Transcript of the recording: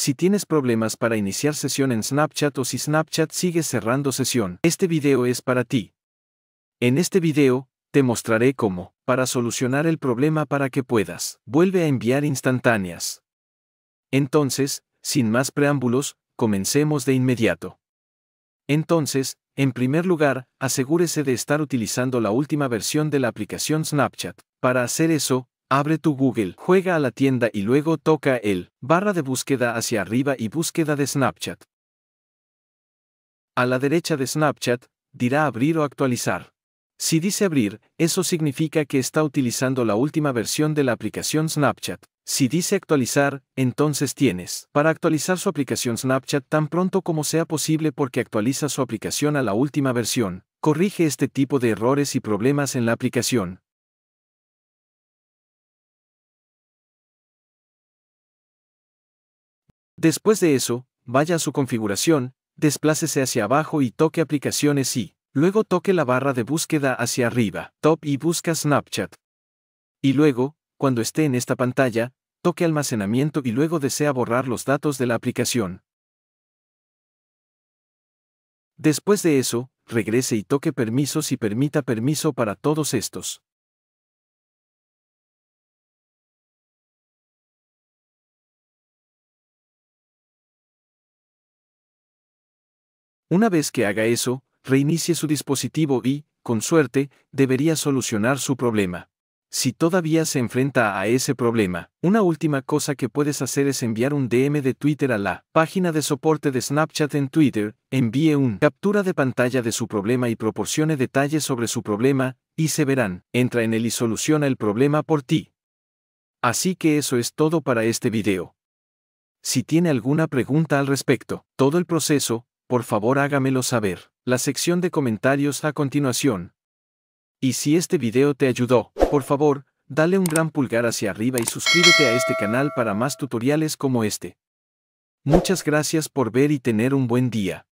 Si tienes problemas para iniciar sesión en Snapchat o si Snapchat sigue cerrando sesión, este video es para ti. En este video, te mostraré cómo, para solucionar el problema para que puedas, vuelve a enviar instantáneas. Entonces, sin más preámbulos, comencemos de inmediato. Entonces, en primer lugar, asegúrese de estar utilizando la última versión de la aplicación Snapchat. Para hacer eso, Abre tu Google, juega a la tienda y luego toca el barra de búsqueda hacia arriba y búsqueda de Snapchat. A la derecha de Snapchat, dirá abrir o actualizar. Si dice abrir, eso significa que está utilizando la última versión de la aplicación Snapchat. Si dice actualizar, entonces tienes para actualizar su aplicación Snapchat tan pronto como sea posible porque actualiza su aplicación a la última versión, corrige este tipo de errores y problemas en la aplicación, Después de eso, vaya a su configuración, desplácese hacia abajo y toque aplicaciones y, luego toque la barra de búsqueda hacia arriba, top y busca Snapchat. Y luego, cuando esté en esta pantalla, toque almacenamiento y luego desea borrar los datos de la aplicación. Después de eso, regrese y toque permisos y permita permiso para todos estos. Una vez que haga eso, reinicie su dispositivo y, con suerte, debería solucionar su problema. Si todavía se enfrenta a ese problema, una última cosa que puedes hacer es enviar un DM de Twitter a la página de soporte de Snapchat en Twitter, envíe un captura de pantalla de su problema y proporcione detalles sobre su problema, y se verán, entra en él y soluciona el problema por ti. Así que eso es todo para este video. Si tiene alguna pregunta al respecto, todo el proceso, por favor hágamelo saber, la sección de comentarios a continuación. Y si este video te ayudó, por favor, dale un gran pulgar hacia arriba y suscríbete a este canal para más tutoriales como este. Muchas gracias por ver y tener un buen día.